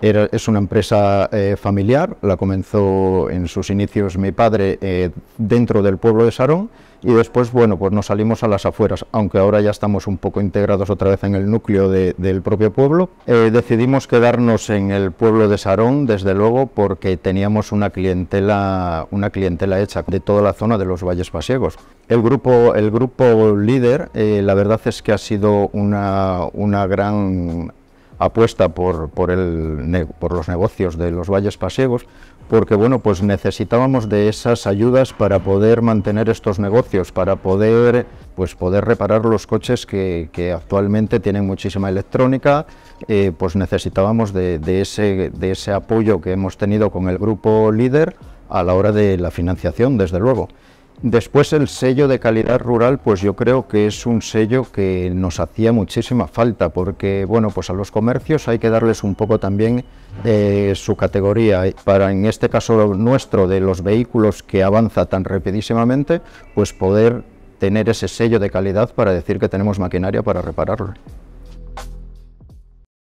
es una empresa eh, familiar, la comenzó en sus inicios mi padre eh, dentro del pueblo de Sarón y después, bueno, pues nos salimos a las afueras, aunque ahora ya estamos un poco integrados otra vez en el núcleo del propio pueblo. Eh, decidimos quedarnos en el pueblo de Sarón, desde luego, porque teníamos una clientela, una clientela hecha de toda la zona de los valles pasiegos. El grupo, el grupo líder, la verdad es que ha sido una, una gran apuesta por, por, los negocios de los valles pasiegos, porque bueno, pues necesitábamos de esas ayudas para poder mantener estos negocios, para poder, pues poder reparar los coches que, actualmente tienen muchísima electrónica, eh, pues necesitábamos de ese apoyo que hemos tenido con el grupo líder a la hora de la financiación, desde luego. Después el sello de calidad rural, pues yo creo que es un sello que nos hacía muchísima falta, porque bueno, pues a los comercios hay que darles un poco también eh, su categoría. Para en este caso nuestro de los vehículos que avanza tan rapidísimamente, pues poder tener ese sello de calidad para decir que tenemos maquinaria para repararlo.